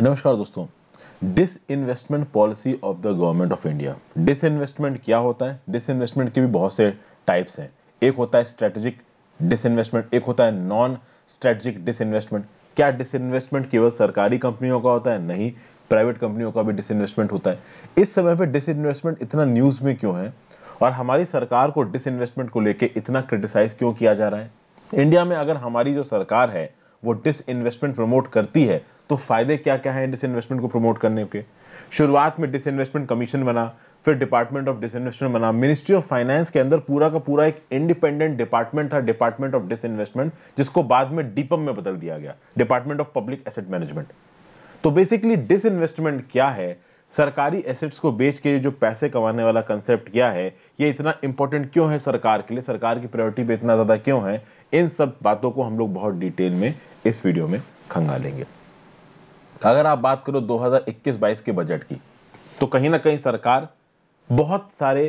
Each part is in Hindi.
नमस्कार दोस्तों disinvestment policy of the government of India disinvestment क्या होता है डिस इन्वेस्टमेंट के भी बहुत से टाइप्स हैं एक होता है स्ट्रेटेजिक डिस इन्वेस्टमेंट एक होता है नॉन स्ट्रेटेजिक डिस इन्वेस्टमेंट क्या डिस इन्वेस्टमेंट केवल सरकारी कंपनियों का होता है नहीं प्राइवेट कंपनियों का भी डिस इन्वेस्टमेंट होता है इस समय पर डिस इन्वेस्टमेंट इतना न्यूज़ में क्यों है और हमारी सरकार को डिस इन्वेस्टमेंट को लेकर इतना क्रिटिसाइज क्यों किया जा रहा है इंडिया में अगर हमारी जो सरकार है वो डिस इन्वेस्टमेंट प्रमोट करती है तो फ़ायदे क्या क्या हैं डिस इन्वेस्टमेंट को प्रमोट करने के शुरुआत में डिस इन्वेस्टमेंट कमीशन बना फिर डिपार्टमेंट ऑफ डिस इन्वेस्टमेंट बना मिनिस्ट्री ऑफ फाइनेंस के अंदर पूरा का पूरा एक इंडिपेंडेंट डिपार्टमेंट था डिपार्टमेंट ऑफ डिस इन्वेस्टमेंट जिसको बाद में डीपम में बदल दिया गया department of public asset management तो बेसिकली डिस इन्वेस्टमेंट क्या है सरकारी एसेट्स को बेच के जो पैसे कमाने वाला कंसेप्ट क्या है ये इतना इंपॉर्टेंट क्यों है सरकार के लिए सरकार की प्रायोरिटी पे इतना ज़्यादा क्यों है इन सब बातों को हम लोग बहुत डिटेल में इस वीडियो में खंगालेंगे अगर आप बात करो 2021-22 के बजट की तो कहीं ना कहीं सरकार बहुत सारे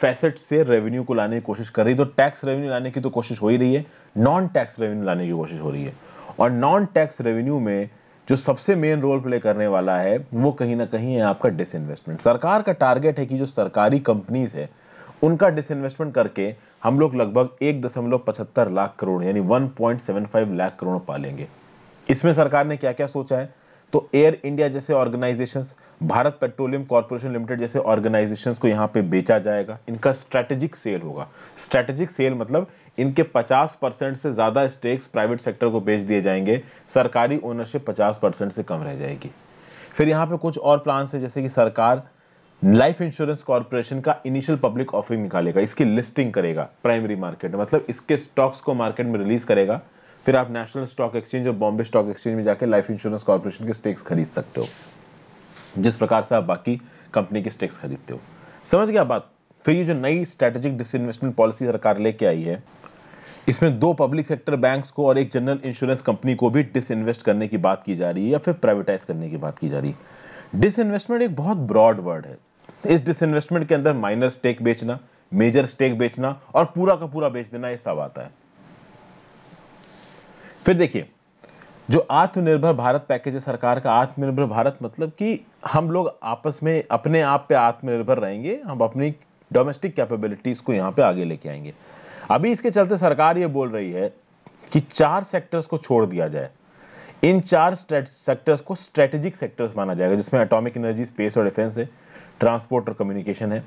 फैसेट से रेवेन्यू को लाने की कोशिश कर रही है तो टैक्स रेवेन्यू लाने की तो कोशिश हो ही रही है नॉन टैक्स रेवेन्यू लाने की कोशिश हो रही है और नॉन टैक्स रेवेन्यू में जो सबसे मेन रोल प्ले करने वाला है वो कहीं ना कहीं है आपका डिसइन्वेस्टमेंट सरकार का टारगेट है कि जो सरकारी कंपनीज है उनका डिसइन्वेस्टमेंट करके हम लोग लगभग एक दशमलव पचहत्तर लाख करोड़ यानी one point seven five lakh crore पालेंगे इसमें सरकार ने क्या क्या सोचा है तो एयर इंडिया जैसे organisations Bharat Petroleum Corporation Limited जैसे ऑर्गेनाइजेशंस को यहाँ पे बेचा जाएगा इनका स्ट्रेटेजिक सेल होगा स्ट्रेटेजिक सेल मतलब इनके 50 परसेंट से ज़्यादा स्टेक्स प्राइवेट सेक्टर को बेच दिए जाएंगे सरकारी ओनरशिप 50 परसेंट से कम रह जाएगी फिर यहाँ पे कुछ और प्लान्स है जैसे कि सरकार लाइफ इंश्योरेंस कॉरपोरेशन का इनिशियल पब्लिक ऑफरिंग निकालेगा इसकी लिस्टिंग करेगा प्राइमरी मार्केट मतलब इसके स्टॉक्स को मार्केट में रिलीज करेगा फिर आप नेशनल स्टॉक एक्सचेंज और बॉम्बे स्टॉक एक्सचेंज में जाकर लाइफ इंश्योरेंस कॉर्पोरेशन के स्टेक्स खरीद सकते हो जिस प्रकार से आप बाकी कंपनी के स्टेक्स खरीदते हो समझ गया बात फिर ये जो नई स्ट्रेटेजिक डिस इन्वेस्टमेंट पॉलिसी सरकार लेके आई है इसमें दो पब्लिक सेक्टर बैंक्स को और एक जनरल इंश्योरेंस कंपनी को भी डिस इन्वेस्ट करने की बात की जा रही है या फिर प्राइवेटाइज करने की बात की जा रही है डिस इन्वेस्टमेंट एक बहुत ब्रॉड वर्ड है इस डिस इन्वेस्टमेंट के अंदर माइनर स्टेक बेचना मेजर स्टेक बेचना और पूरा का पूरा बेच देना ये सब आता है फिर देखिए जो आत्मनिर्भर भारत पैकेज है सरकार का आत्मनिर्भर भारत मतलब कि हम लोग आपस में अपने आप पे आत्मनिर्भर रहेंगे हम अपनी डोमेस्टिक कैपेबिलिटीज़ को यहाँ पे आगे लेके आएंगे अभी इसके चलते सरकार ये बोल रही है कि चार सेक्टर्स को छोड़ दिया जाए इन चार सेक्टर्स को स्ट्रेटेजिक सेक्टर्स माना जाएगा जिसमें एटॉमिक एनर्जी स्पेस और डिफेंस है ट्रांसपोर्ट और कम्युनिकेशन है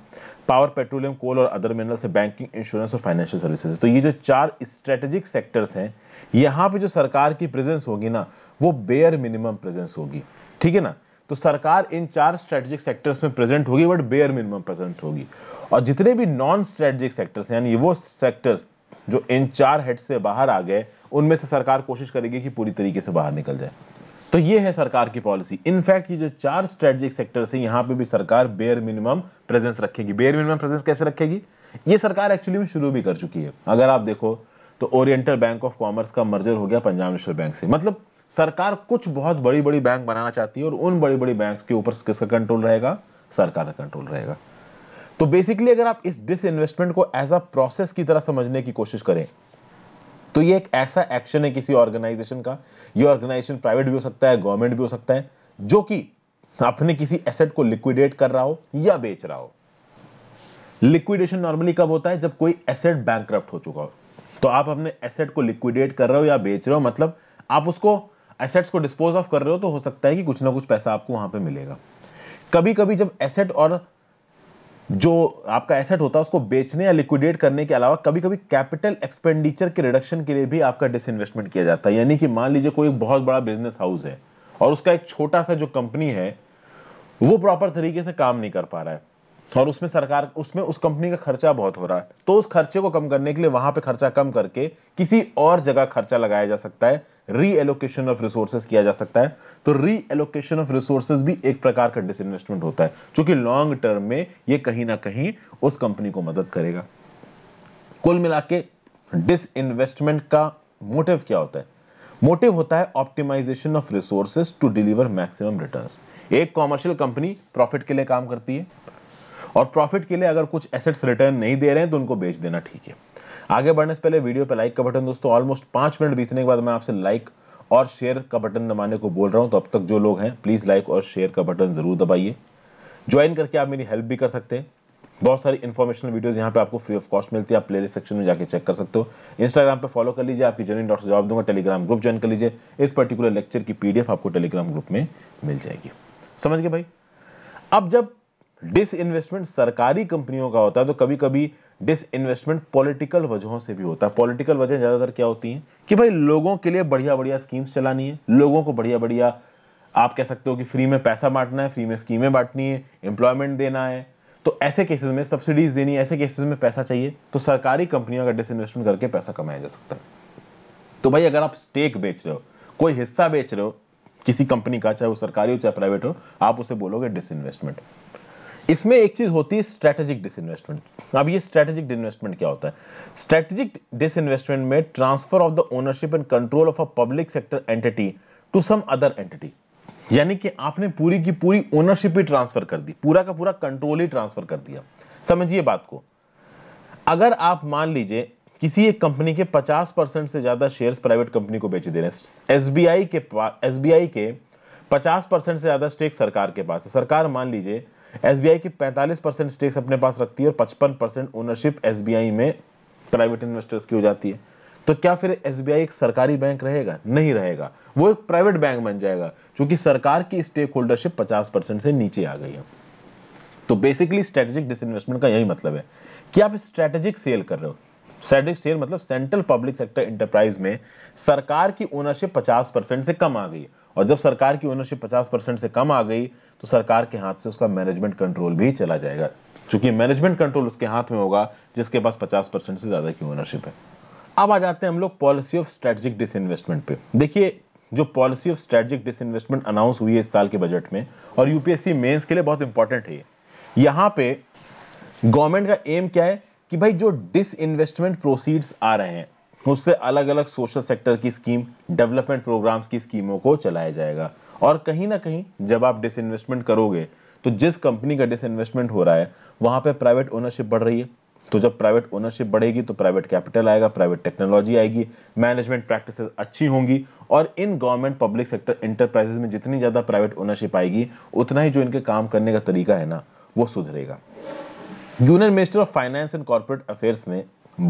पावर पेट्रोलियम कोल और अदर मिनरल्स है बैंकिंग इंश्योरेंस और फाइनेंशियल सर्विसेज तो ये जो चार स्ट्रेटेजिक सेक्टर्स हैं यहाँ पे जो सरकार की प्रेजेंस होगी ना वो बेयर मिनिमम प्रेजेंस होगी ठीक है ना तो सरकार इन चार स्ट्रेटेजिक सेक्टर्स में प्रेजेंट होगी बट बेयर मिनिमम प्रेजेंट होगी और जितने भी नॉन स्ट्रेटेजिक सेक्टर्स यानी वो सेक्टर्स जो इन चार हेड से बाहर आ गए उनमें से सरकार कोशिश करेगी कि पूरी तरीके से बाहर निकल जाए तो ये है सरकार की पॉलिसी इनफैक्ट ये जो चार स्ट्रेटेजिक सेक्टर्स हैं यहाँ पे भी सरकार बेयर मिनिमम प्रेजेंस रखेगी बेयर मिनिमम प्रेजेंस कैसे रखेगी ये सरकार एक्चुअली में शुरू भी कर चुकी है अगर आप देखो तो ओरिएंटल बैंक ऑफ कॉमर्स का मर्जर हो गया पंजाब नेशनल बैंक से मतलब सरकार कुछ बहुत बड़ी बड़ी बैंक बनाना चाहती है और उन बड़ी बड़ी बैंक के ऊपर किसका कंट्रोल रहेगा सरकार का कंट्रोल रहेगा तो बेसिकली अगर आप इस डिस इन्वेस्टमेंट को एज अ प्रोसेस की तरह समझने की कोशिश करें तो ये एक ऐसा एक्शन है किसी ऑर्गेनाइजेशन का ये ऑर्गेनाइजेशन प्राइवेट भी हो सकता है गवर्नमेंट भी हो सकता है जो कि अपने किसी एसेट को लिक्विडेट कर रहा हो या बेच रहा हो लिक्विडेशन नॉर्मली कब होता है जब कोई एसेट बैंक हो चुका हो तो आप अपने एसेट को लिक्विडेट कर रहे हो या बेच रहे हो मतलब आप उसको एसेट्स को डिस्पोज ऑफ कर रहे हो तो हो सकता है कि कुछ ना कुछ पैसा आपको वहां पे मिलेगा कभी कभी जब एसेट और जो आपका एसेट होता है उसको बेचने या लिक्विडेट करने के अलावा कभी कभी कैपिटल एक्सपेंडिचर के रिडक्शन के लिए भी आपका डिसइन्वेस्टमेंट किया जाता है यानी कि मान लीजिए कोई बहुत बड़ा बिजनेस हाउस है और उसका एक छोटा सा जो कंपनी है वो प्रॉपर तरीके से काम नहीं कर पा रहा है और उसमें सरकार उसमें उस कंपनी का खर्चा बहुत हो रहा है तो उस खर्चे को कम करने के लिए वहां पे खर्चा कम करके किसी और जगह खर्चा लगाया जा सकता है री एलोकेशन ऑफ रिसोर्सेज किया जा सकता है तो री एलोकेशन ऑफ रिसोर्सेज भी एक प्रकार का डिसइन्वेस्टमेंट होता है क्योंकि लॉन्ग टर्म में ये कहीं ना कहीं उस कंपनी को मदद करेगा कुल मिला के डिसइन्वेस्टमेंट का मोटिव क्या होता है मोटिव होता है optimisation of resources to deliver maximum return एक कॉमर्शियल कंपनी प्रॉफिट के लिए काम करती है और प्रॉफिट के लिए अगर कुछ एसेट्स रिटर्न नहीं दे रहे हैं तो उनको बेच देना ठीक है आगे बढ़ने से पहले वीडियो पर लाइक का बटन दोस्तों ऑलमोस्ट पांच मिनट बीतने के बाद मैं आपसे लाइक और शेयर का बटन दबाने को बोल रहा हूं तो अब तक जो लोग हैं प्लीज़ लाइक और शेयर का बटन ज़रूर दबाइए ज्वाइन करके आप मेरी हेल्प भी कर सकते हैं बहुत सारी इंफॉर्मेशनल वीडियोस यहाँ पे आपको फ्री ऑफ कॉस्ट मिलती है आप प्लेलिस्ट सेक्शन में जाके चेक कर सकते हो इंस्टाग्राम पे फॉलो कर लीजिए आपकी जर्नी डॉट जवाब दूंगा टेलीग्राम ग्रुप ज्वाइन कर लीजिए इस पर्टिकुलर लेक्चर की पीडीएफ आपको टेलीग्राम ग्रुप में मिल जाएगी समझ गए भाई अब जब डिस इन्वेस्टमेंट सरकारी कंपनियों का होता है तो कभी कभी डिस इन्वेस्टमेंट पॉलिटिकल वजहों से भी होता है पॉलिटिकल वजह ज़्यादातर क्या होती हैं कि भाई लोगों के लिए बढ़िया बढ़िया स्कीम्स चलानी है लोगों को बढ़िया बढ़िया आप कह सकते हो कि फ्री में पैसा बांटना है फ्री में स्कीमें बांटनी है एम्प्लॉयमेंट देना है तो ऐसे केसेस में सब्सिडीज देनी है ऐसे केसेस में पैसा चाहिए तो सरकारी कंपनियों का डिस इन्वेस्टमेंट करके पैसा कमाया जा सकता है तो भाई अगर आप स्टेक बेच रहे हो कोई हिस्सा बेच रहे हो किसी कंपनी का चाहे वो सरकारी हो चाहे प्राइवेट हो आप उसे बोलोगे डिस इन्वेस्टमेंट इसमें एक चीज़ होती है स्ट्रैटेजिक डिसइन्वेस्टमेंट अब ये स्ट्रैटेजिक डिसइन्वेस्टमेंट क्या होता है स्ट्रैटेजिक डिसइन्वेस्टमेंट में transfer of the ownership and control of a public sector entity to some other entity यानी कि आपने पूरी की पूरी ओनरशिप ही ट्रांसफर कर दी पूरा का पूरा कंट्रोल ही ट्रांसफर कर दिया समझिए बात को अगर आप मान लीजिए किसी एक कंपनी के 50 परसेंट से ज़्यादा शेयर्स प्राइवेट कंपनी को बेच दे रहे हैं एसबीआई के पास एसबीआई के 50 परसेंट से ज़्यादा स्टेक सरकार के पास है सरकार मान लीजिए एस की 45 परसेंट स्टेक्स अपने पास रखती है और 55 परसेंट ओनरशिप एस में प्राइवेट इन्वेस्टर्स की हो जाती है तो क्या फिर एस एक सरकारी बैंक रहेगा नहीं रहेगा वो एक प्राइवेट बैंक बन जाएगा क्योंकि सरकार की स्टेक होल्डरशिप पचास परसेंट से नीचे आ गई है तो बेसिकली स्ट्रेटेजिक डिसइन्वेस्टमेंट का यही मतलब है कि आप स्ट्रेटेजिक सेल कर रहे हो सैडिक शेयर मतलब सेंट्रल पब्लिक सेक्टर इंटरप्राइज में सरकार की ओनरशिप 50 परसेंट से कम आ गई और जब सरकार की ओनरशिप 50 परसेंट से कम आ गई तो सरकार के हाथ से उसका मैनेजमेंट कंट्रोल भी चला जाएगा चूंकि मैनेजमेंट कंट्रोल उसके हाथ में होगा जिसके पास 50 परसेंट से ज़्यादा की ओनरशिप है अब आ जाते हैं हम लोग पॉलिसी ऑफ स्ट्रेटेजिक डिसइन्वेस्टमेंट पे देखिए जो policy of strategic disinvestment announce हुई है इस साल के बजट में और यूपीएससी मेन्स के लिए बहुत इंपॉर्टेंट है यहाँ पे गवर्नमेंट का एम क्या है कि भाई जो डिस इन्वेस्टमेंट प्रोसीड्स आ रहे हैं उससे अलग अलग सोशल सेक्टर की स्कीम डेवलपमेंट प्रोग्राम्स की स्कीमों को चलाया जाएगा और कहीं ना कहीं जब आप डिस इन्वेस्टमेंट करोगे तो जिस कंपनी का डिस इन्वेस्टमेंट हो रहा है वहां पर प्राइवेट ओनरशिप बढ़ रही है तो जब प्राइवेट ओनरशिप बढ़ेगी तो प्राइवेट कैपिटल आएगा प्राइवेट टेक्नोलॉजी आएगी मैनेजमेंट प्रैक्टिस अच्छी होंगी और इन गवर्नमेंट पब्लिक सेक्टर इंटरप्राइजेस में जितनी ज़्यादा प्राइवेट ओनरशिप आएगी उतना ही जो इनके काम करने का तरीका है ना वो सुधरेगा union minister of finance and corporate affairs ने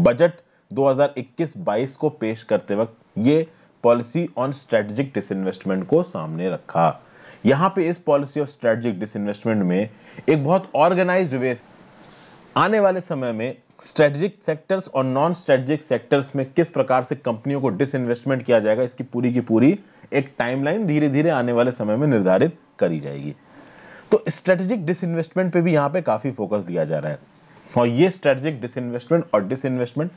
बजट 2021-22 को पेश करते वक्त ये पॉलिसी ऑन स्ट्रेटजिक डिसइन्वेस्टमेंट को सामने रखा यहाँ पे इस पॉलिसी ऑफ स्ट्रेटजिक डिसइन्वेस्टमेंट में एक बहुत ऑर्गेनाइज्ड वे आने वाले समय में स्ट्रेटजिक सेक्टर्स और नॉन स्ट्रेटजिक सेक्टर्स में किस प्रकार से कंपनियों को डिसइन्वेस्टमेंट किया जाएगा इसकी पूरी की पूरी एक टाइमलाइन धीरे धीरे आने वाले समय में निर्धारित करी जाएगी तो स्ट्रेटेजिक डिसइन्वेस्टमेंट पे भी यहाँ पे काफ़ी फोकस दिया जा रहा है और ये स्ट्रेटेजिक डिसइन्वेस्टमेंट और disinvestment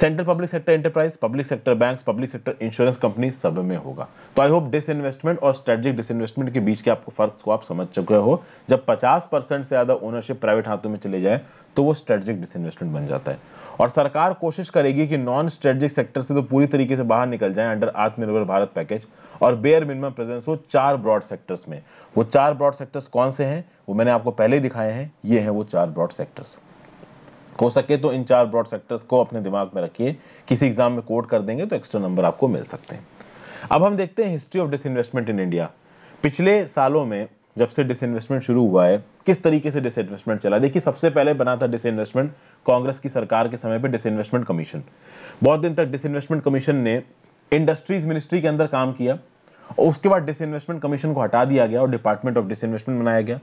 central public sector enterprise public sector banks public sector insurance company सब में होगा तो आई होप डिसइन्वेस्टमेंट और स्ट्रेटेजिक डिसइन्वेस्टमेंट के बीच के आपको फर्क को आप समझ चुके हो जब 50 परसेंट से ज्यादा ओनरशिप प्राइवेट हाथों में चले जाए तो वो स्ट्रेटेजिक डिसइन्वेस्टमेंट बन जाता है और सरकार कोशिश करेगी कि नॉन स्ट्रेटेजिक सेक्टर से तो पूरी तरीके से बाहर निकल जाए अंडर आत्मनिर्भर भारत पैकेज और बेयर मिनिमम प्रेजेंस हो चार ब्रॉड सेक्टर्स में वो चार ब्रॉड सेक्टर्स कौन से हैं वो मैंने आपको पहले ही दिखाए हैं ये हैं वो चार ब्रॉड सेक्टर्स हो सके तो इन चार ब्रॉड सेक्टर्स को अपने दिमाग में रखिए किसी एग्जाम में कोड कर देंगे तो एक्स्ट्रा नंबर आपको मिल सकते हैं अब हम देखते हैं history of disinvestment in India पिछले सालों में जब से डिसइन्वेस्टमेंट शुरू हुआ है किस तरीके से डिसइन्वेस्टमेंट चला देखिए सबसे पहले बना था डिसइन्वेस्टमेंट कांग्रेस की सरकार के समय पर डिसइन्वेस्टमेंट कमीशन बहुत दिन तक डिसइन्वेस्टमेंट कमीशन ने इंडस्ट्रीज मिनिस्ट्री के अंदर काम किया और उसके बाद डिसइन्वेस्टमेंट कमीशन को हटा दिया गया और डिपार्टमेंट ऑफ डिसइन्वेस्टमेंट बनाया गया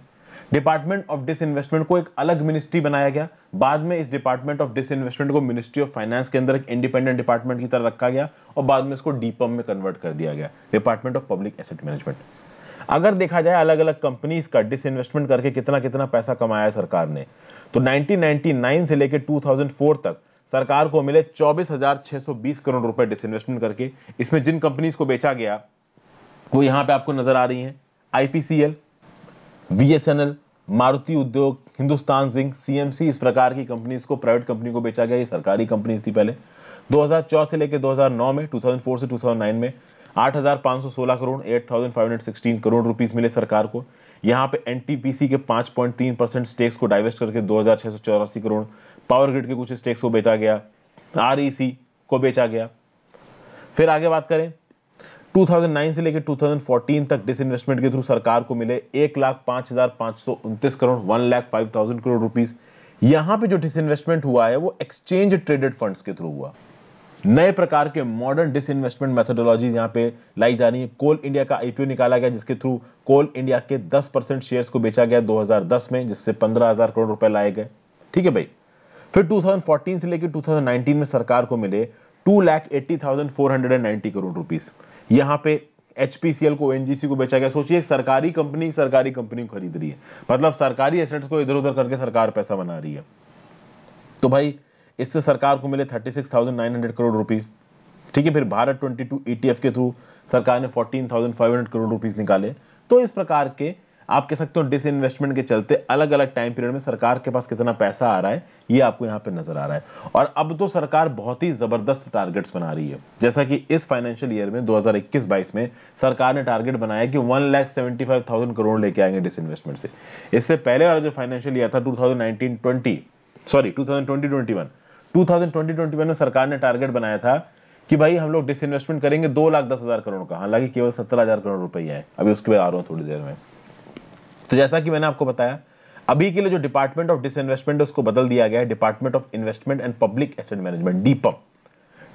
डिपार्टमेंट ऑफ डिस इन्वेस्टमेंट को एक अलग मिनिस्ट्री बनाया गया बाद में इस डिपार्टमेंट ऑफ डिस इन्वेस्टमेंट को मिनिस्ट्री ऑफ फाइनेंस के अंदर एक इंडिपेंडेंट डिपार्टमेंट की तरह रखा गया और बाद में इसको डीपम में कन्वर्ट कर दिया गया department of public asset management अगर देखा जाए अलग अलग कंपनीज का डिसइन्वेस्टमेंट करके कितना कितना पैसा कमाया है सरकार ने तो 1999 से लेकर 2004 तक सरकार को मिले 24,620 करोड़ रुपए डिसइन्वेस्टमेंट करके इसमें जिन कंपनीज को बेचा गया वो यहां पे आपको नजर आ रही हैं आईपीसीएल वीएसएनएल मारुति उद्योग हिंदुस्तान जिंक सीएमसी इस प्रकार की कंपनीज को प्राइवेट कंपनी को बेचा गया ये सरकारी कंपनीज थी पहले 2004 से लेकर 2009 में 2004 से 2009 में 8,516 करोड़ 8,516 करोड़ रुपीस मिले सरकार को यहाँ पे एनटीपीसी के 5.3 परसेंट स्टेक्स को डाइवेस्ट करके दो करोड़ पावर ग्रिड के कुछ स्टेक्स को बेचा गया सी e को बेचा गया फिर आगे बात करें 2009 से लेकर 2014 तक डिसइन्वेस्टमेंट के थ्रू सरकार को मिले एक लाख पांच हज़ार पांच सौ उनतीस crore one lakh five thousand crore rupees यहां पे जो डिसइन्वेस्टमेंट हुआ है वो एक्सचेंज ट्रेडेड फंड्स के थ्रू हुआ नए प्रकार के मॉडर्न डिसइन्वेस्टमेंट मेथोडोलॉजीज यहां पे लाई जा रही है कोल इंडिया का आईपीओ निकाला गया जिसके थ्रू कोल इंडिया के 10 परसेंट शेयर्स को बेचा गया 2010 में जिससे 15000 करोड़ रुपए लाए गए ठीक है भाई फिर 2014 से लेकर 2019 में सरकार को मिले two lakh eighty thousand four hundred and ninety crore rupees यहाँ पे एच को एनजीसी को बेचा गया सोचिए सरकारी कंपनी सरकारी कंपनी खरीद रही है मतलब सरकारी एसेट्स को इधर उधर करके सरकार पैसा बना रही है तो भाई इससे सरकार को मिले 36,900 करोड़ रुपीस ठीक है फिर भारत 22 ईटीएफ e के थ्रू सरकार ने 14,500 करोड़ रुपीस निकाले तो इस प्रकार के आप कह सकते हो डिस इन्वेस्टमेंट के चलते अलग अलग टाइम पीरियड में सरकार के पास कितना पैसा आ रहा है ये आपको यहाँ पे नजर आ रहा है और अब तो सरकार बहुत ही जबरदस्त टारगेट्स बना रही है जैसा कि इस फाइनेंशियल ईयर में 2021-22 में सरकार ने टारगेट बनाया कि one lakh seventy five thousand crore लेके आएंगे डिस इन्वेस्टमेंट से इससे पहले वाला जो फाइनेंशियल ईयर था two thousand sorry two thousand में सरकार ने टारगेट बनाया था कि भाई हम लोग डिस इन्वेस्टमेंट करेंगे दो लाख दस हज़ार करोड़ का हालांकि केवल सत्तर हज़ार करोड़ रुपये है अभी उसके बाद आ रहा हूँ थोड़ी देर में तो जैसा कि मैंने आपको बताया अभी के लिए जो डिपार्टमेंट ऑफ डिसइन्वेस्टमेंट है उसको बदल दिया गया है department of investment and public asset management DIPAM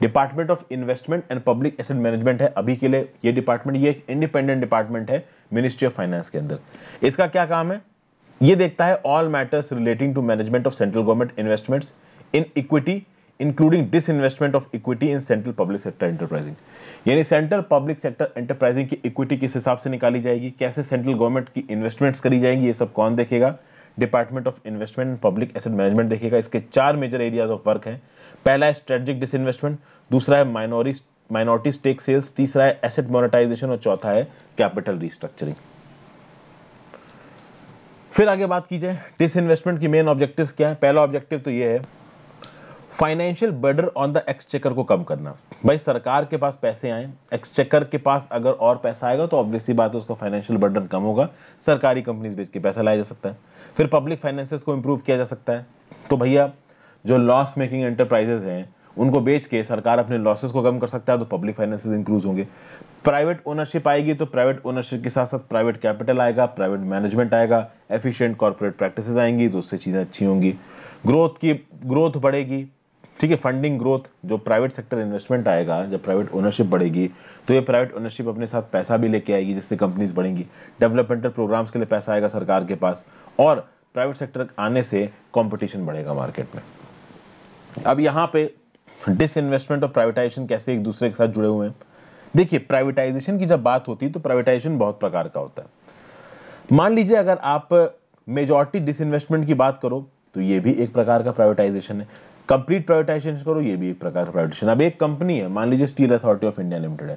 department of investment and public asset management है अभी के लिए ये डिपार्टमेंट ये एक इंडिपेंडेंट डिपार्टमेंट है मिनिस्ट्री ऑफ फाइनेंस के अंदर इसका क्या काम है ये देखता है all matters relating to management of central government investments in equity including investment of equity in central public sector enterprising यानी सेंट्रल पब्लिक सेक्टर एंटरप्राइजिंग की इक्विटी किस हिसाब से निकाली जाएगी कैसे सेंट्रल गवर्नमेंट की इन्वेस्टमेंट्स करी जाएंगी ये सब कौन देखेगा department of investment and public asset management देखेगा इसके चार मेजर एरियाज ऑफ वर्क हैं पहला है स्ट्रेटजिक इन्वेस्टमेंट दूसरा है माइनॉरी माइनॉरिटी स्टेक सेल्स तीसरा है एसेट मोनेटाइजेशन और चौथा है कैपिटल रिस्ट्रक्चरिंग फिर आगे बात की जाए इन्वेस्टमेंट की मेन ऑब्जेक्टिव्स क्या है पहला ऑब्जेक्टिव तो ये है financial burden on the exchequer को कम करना भाई सरकार के पास पैसे आए एक्सचेकर के पास अगर और पैसा आएगा तो ऑब्वियसली बात है उसका फाइनेंशियल बर्डन कम होगा सरकारी कंपनीज बेच के पैसा लाया जा सकता है फिर पब्लिक फाइनेंसिस को इम्प्रूव किया जा सकता है तो भैया जो लॉस मेकिंग एंटरप्राइजेज हैं उनको बेच के सरकार अपने लॉसेज को कम कर सकता है तो पब्लिक फाइनेंस इंक्रूज होंगे प्राइवेट ओनरशिप आएगी तो प्राइवेट ओनरशिप के साथ साथ प्राइवेट कैपिटल आएगा प्राइवेट मैनेजमेंट आएगा एफिशिएंट कॉरपोरेट प्रैक्टिसेस आएंगी तो उससे चीज़ें अच्छी होंगी ग्रोथ की ग्रोथ बढ़ेगी ठीक है फंडिंग ग्रोथ जो प्राइवेट सेक्टर इन्वेस्टमेंट आएगा जब प्राइवेट ओनरशिप बढ़ेगी तो ये प्राइवेट ओनरशिप अपने साथ पैसा भी लेके आएगी जिससे कंपनीज बढ़ेंगी डेवलपमेंटल प्रोग्राम्स के लिए पैसा आएगा सरकार के पास और प्राइवेट सेक्टर आने से कॉम्पिटिशन बढ़ेगा मार्केट में अब यहाँ पे डिसइन्वेस्टमेंट और प्राइवेटाइजेशन कैसे एक दूसरे के साथ जुड़े हुए हैं देखिए प्राइवेटाइजेशन की जब बात होती है तो प्राइवेटाइजेशन बहुत प्रकार का होता है मान लीजिए अगर आप मेजॉरिटी डिसइन्वेस्टमेंट की बात करो तो ये भी एक प्रकार का प्राइवेटाइजेशन है कंप्लीट प्राइवेटाइजेशन करो ये भी एक प्रकार का प्राइवेटेशन अब एक कंपनी है मान लीजिए Steel Authority of India Limited है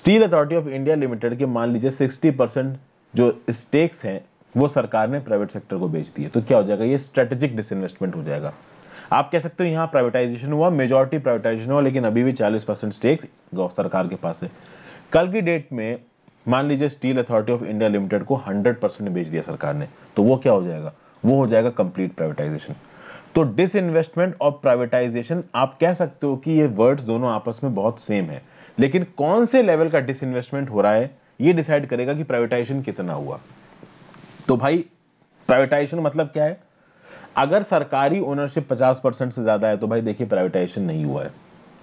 Steel Authority of India Limited के मान लीजिए सिक्सटी परसेंट जो स्टेक्स हैं वो सरकार ने प्राइवेट सेक्टर को बेच दिए तो क्या हो जाएगा ये स्ट्रेटेजिक डिसइन्वेस्टमेंट हो जाएगा आप कह सकते हो यहाँ प्राइवेटाइजेशन हुआ मेजोरिटी प्राइवेटाइजेशन हुआ लेकिन अभी भी चालीस परसेंट स्टेक्स सरकार के पास है कल की डेट में मान लीजिए Steel Authority of India Limited को 100 परसेंट बेच दिया सरकार ने तो वो क्या हो जाएगा वो हो जाएगा कंप्लीट प्राइवेटाइजेशन तो डिस इन्वेस्टमेंट और प्राइवेटाइजेशन आप कह सकते हो कि ये वर्ड्स दोनों आपस में बहुत सेम है लेकिन कौन से लेवल का डिस इन्वेस्टमेंट हो रहा है ये डिसाइड करेगा कि प्राइवेटाइजेशन कितना हुआ तो भाई प्राइवेटाइजेशन मतलब क्या है अगर सरकारी ओनरशिप 50 परसेंट से ज्यादा है तो भाई देखिए प्राइवेटाइजेशन नहीं हुआ है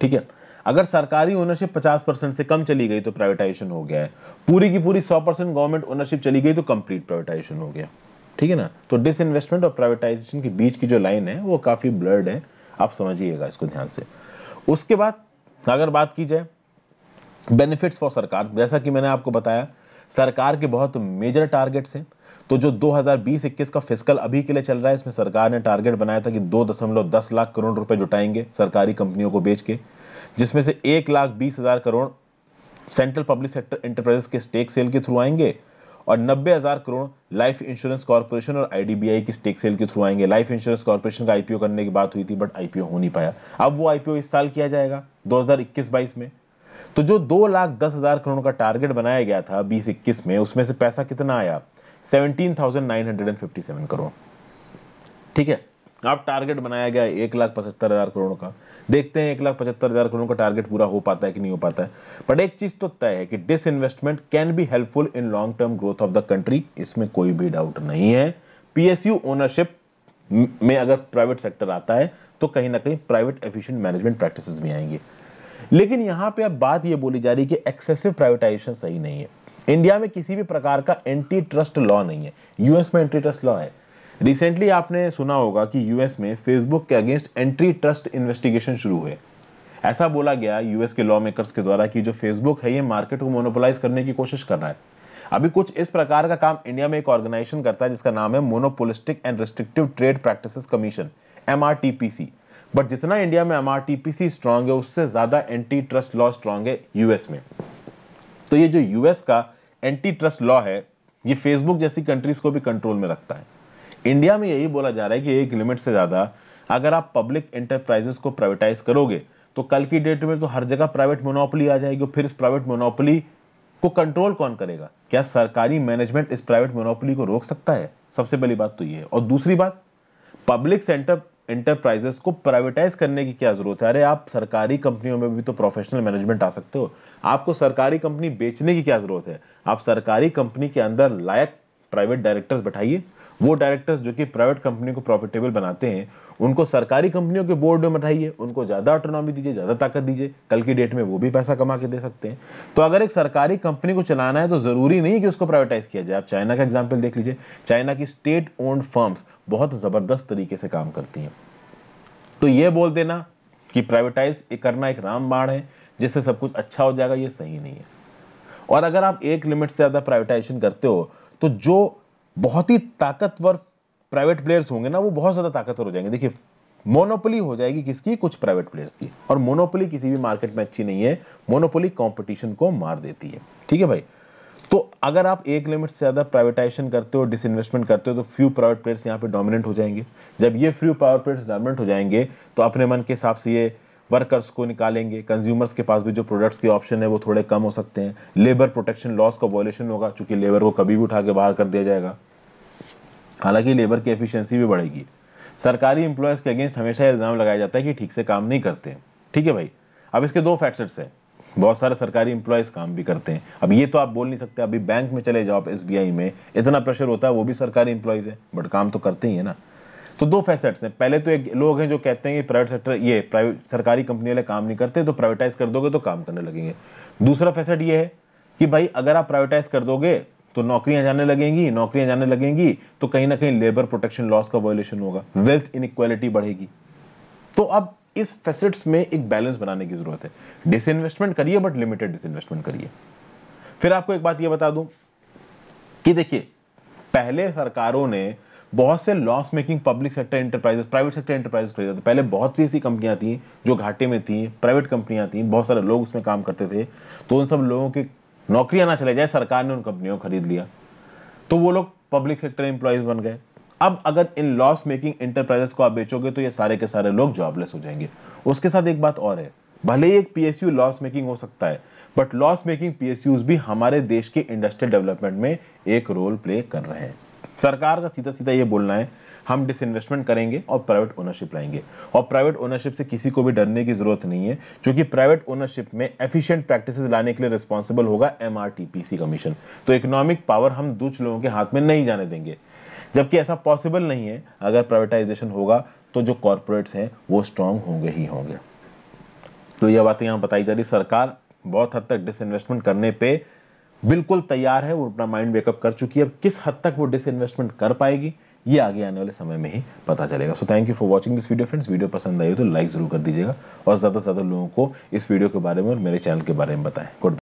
ठीक है अगर सरकारी ओनरशिप 50 परसेंट से कम चली गई तो प्राइवेटाइजेशन हो गया है पूरी की पूरी 100 परसेंट गवर्नमेंट ओनरशिप चली गई तो कंप्लीट प्राइवेटाइजेशन हो गया ठीक है ना तो डिस इन्वेस्टमेंट और प्राइवेटाइजेशन के बीच की जो लाइन है वो काफ़ी ब्लर्ड है आप समझिएगा इसको ध्यान से उसके बाद अगर बात की जाए बेनिफिट्स फॉर सरकार जैसा कि मैंने आपको बताया सरकार के बहुत मेजर टारगेट्स हैं तो जो 2020-21 का फिजिकल अभी के लिए चल रहा है इसमें सरकार ने टारगेट बनाया था कि दो दशमलव दस लाख करोड़ रुपए जुटाएंगे सरकारी कंपनियों को बेच के जिसमें से एक लाख बीस हजार crore central public sector enterprises के स्टेक सेल के थ्रू आएंगे और नब्बे हज़ार करोड़ लाइफ इंश्योरेंस कॉर्पोरेशन और आईडीबीआई की स्टेक सेल के थ्रू आएंगे लाइफ इंश्योरेंस कॉर्पोरेशन का आईपीओ करने की बात हुई थी बट आईपीओ हो नहीं पाया अब वो आईपीओ इस साल किया जाएगा 2021-22 में तो जो दो लाख दस हज़ार करोड़ का टारगेट बनाया गया था बीस इक्कीस में उसमें से पैसा कितना आया सेवन करोड़ ठीक है अब टारगेट बनाया गया एक लाख पचहत्तर हज़ार करोड़ का देखते हैं एक लाख पचहत्तर हज़ार करोड़ का टारगेट पूरा हो पाता है कि नहीं हो पाता है बट एक चीज़ तो तय है कि disinvestment can be helpful in long term growth of the country इसमें कोई भी डाउट नहीं है पीएसयू ओनरशिप में अगर प्राइवेट सेक्टर आता है तो कहीं ना कहीं प्राइवेट एफिशियंट मैनेजमेंट प्रैक्टिस भी आएंगे लेकिन यहाँ पे अब बात यह बोली जा रही है कि एक्सेसिव प्राइवेटाइजेशन सही नहीं है इंडिया में किसी भी प्रकार का एंटी ट्रस्ट लॉ नहीं है यूएस में एंटी ट्रस्ट लॉ है रिसेंटली आपने सुना होगा कि यूएस में फेसबुक के अगेंस्ट एंट्री ट्रस्ट इन्वेस्टिगेशन शुरू हुए ऐसा बोला गया यूएस के लॉ मेकर्स के द्वारा कि जो फेसबुक है ये मार्केट को मोनोपोलाइज करने की कोशिश कर रहा है अभी कुछ इस प्रकार का काम इंडिया में एक ऑर्गेनाइजेशन करता है जिसका नाम है monopolistic and restrictive trade practice commission um but जितना इंडिया में एम आर स्ट्रांग है उससे ज़्यादा एंटी ट्रस्ट लॉ स्ट्रांग है यूएस में तो ये जो यूएस का एंटी ट्रस्ट लॉ है ये फेसबुक जैसी कंट्रीज को भी कंट्रोल में रखता है इंडिया में यही बोला जा रहा है कि एक लिमिट से ज़्यादा अगर आप पब्लिक एंटरप्राइजेस को प्राइवेटाइज करोगे तो कल की डेट में तो हर जगह प्राइवेट मोनोपोली आ जाएगी फिर इस प्राइवेट मोनोपोली को कंट्रोल कौन करेगा क्या सरकारी मैनेजमेंट इस प्राइवेट मोनोपोली को रोक सकता है सबसे पहली बात तो ये है और दूसरी बात पब्लिक सेंटर एंटरप्राइजेस को प्राइवेटाइज करने की क्या जरूरत है अरे आप सरकारी कंपनियों में भी तो प्रोफेशनल मैनेजमेंट आ सकते हो आपको सरकारी कंपनी बेचने की क्या जरूरत है आप सरकारी कंपनी के अंदर लायक प्राइवेट डायरेक्टर्स बैठाइए वो डायरेक्टर्स जो कि प्राइवेट कंपनी को प्रॉफिटेबल बनाते हैं उनको सरकारी कंपनियों के बोर्ड में बैठाइए उनको ज़्यादा ऑटोनॉमी दीजिए ज़्यादा ताकत दीजिए कल की डेट में वो भी पैसा कमा के दे सकते हैं तो अगर एक सरकारी कंपनी को चलाना है तो ज़रूरी नहीं कि उसको प्राइवेटाइज किया जाए आप चाइना का एग्जाम्पल देख लीजिए चाइना की स्टेट ओन्ड फर्म्स बहुत ज़बरदस्त तरीके से काम करती हैं तो ये बोल देना कि प्राइवेटाइज करना एक बाढ़ है जिससे सब कुछ अच्छा हो जाएगा ये सही नहीं है और अगर आप एक लिमिट से ज़्यादा प्राइवेटाइजेशन करते हो तो जो बहुत ही ताकतवर प्राइवेट प्लेयर्स होंगे ना वो बहुत ज़्यादा ताकतवर हो जाएंगे देखिए मोनोपोली हो जाएगी किसकी कुछ प्राइवेट प्लेयर्स की और मोनोपोली किसी भी मार्केट में अच्छी नहीं है मोनोपोली कॉम्पिटिशन को मार देती है ठीक है भाई तो अगर आप एक लिमिट से ज़्यादा प्राइवेटाइजेशन करते हो डिसइन्वेस्टमेंट करते हो तो फ्यू प्राइवेट प्लेयर्स यहाँ पे डोमिनेंट हो जाएंगे जब ये फ्यू प्राइवेट प्लेयर्स डोमिनेंट हो जाएंगे तो अपने मन के हिसाब से ये वर्कर्स को निकालेंगे कंज्यूमर्स के पास भी जो प्रोडक्ट्स के ऑप्शन है वो थोड़े कम हो सकते हैं लेबर प्रोटेक्शन लॉस का वॉयेशन होगा चूंकि लेबर को कभी भी उठा के बाहर कर दिया जाएगा हालांकि लेबर की एफिशिएंसी भी बढ़ेगी सरकारी इंप्लॉयज़ के अगेंस्ट हमेशा इल्ज़ाम लगाया जाता है कि ठीक से काम नहीं करते ठीक है भाई अब इसके दो फैक्टर्स हैं बहुत सारे सरकारी इंप्लॉयज़ काम भी करते हैं अब ये तो आप बोल नहीं सकते अभी बैंक में चले जाओ आप एस में इतना प्रेशर होता है वो भी सरकारी इंप्लॉयज़ है बट काम तो करते ही है ना तो दो फैसेट्स हैं पहले तो एक लोग हैं जो कहते हैं कि प्राइवेट सेक्टर ये प्राइवेट सरकारी कंपनी वाले काम नहीं करते तो प्राइवेटाइज कर दोगे तो काम करने लगेंगे दूसरा फैसेट ये है कि भाई अगर आप प्राइवेटाइज कर दोगे तो नौकरियां जाने लगेंगी नौकरियां जाने लगेंगी तो कहीं ना कहीं लेबर प्रोटेक्शन लॉस का वायोलेशन होगा वेल्थ इनक्वालिटी बढ़ेगी तो अब इस फैसेट्स में एक बैलेंस बनाने की जरूरत है डिसइन्वेस्टमेंट करिए बट लिमिटेड डिसइन्वेस्टमेंट करिए फिर आपको एक बात यह बता दूं कि देखिए पहले सरकारों ने बहुत से loss making public sector enterprises private sector enterprises खरीदा था पहले बहुत सी ऐसी कंपनियां थी जो घाटे में थी प्राइवेट कंपनियां थी बहुत सारे लोग उसमें काम करते थे तो उन सब लोगों की नौकरियां ना चले जाए सरकार ने उन कंपनियों को खरीद लिया तो वो लोग पब्लिक सेक्टर एम्प्लॉयज़ बन गए अब अगर इन लॉस मेकिंग इंटरप्राइजेस को आप बेचोगे तो ये सारे के सारे लोग जॉबलेस हो जाएंगे उसके साथ एक बात और है भले ही एक पीएसयू लॉस मेकिंग हो सकता है बट लॉस मेकिंग पीएसयूज भी हमारे देश के इंडस्ट्रियल डेवलपमेंट में एक रोल प्ले कर रहे हैं सरकार का सीधा सीधा ये बोलना है हम डिसइन्वेस्टमेंट करेंगे और प्राइवेट ओनरशिप लाएंगे और प्राइवेट ओनरशिप से किसी को भी डरने की जरूरत नहीं है क्योंकि प्राइवेट ओनरशिप में एफिशिएंट प्रैक्टिसेस लाने के लिए रिस्पॉन्सिबल होगा एमआरटीपीसी कमीशन तो इकोनॉमिक पावर हम दूसरे लोगों के हाथ में नहीं जाने देंगे जबकि ऐसा पॉसिबल नहीं है अगर प्राइवेटाइजेशन होगा तो जो कॉरपोरेट्स हैं वो स्ट्रांग होंगे ही होंगे तो यह बातें यहाँ बताई जा रही सरकार बहुत हद तक डिसइन्वेस्टमेंट करने पर बिल्कुल तैयार है वो अपना माइंड मेकअप कर चुकी है अब किस हद तक वो डिसइन्वेस्टमेंट कर पाएगी ये आगे आने वाले समय में ही पता चलेगा so thank you for watching this video friends video पसंद आई हो तो लाइक जरूर कर दीजिएगा और ज़्यादा से ज़्यादा लोगों को इस वीडियो के बारे में और मेरे चैनल के बारे में बताएं गुड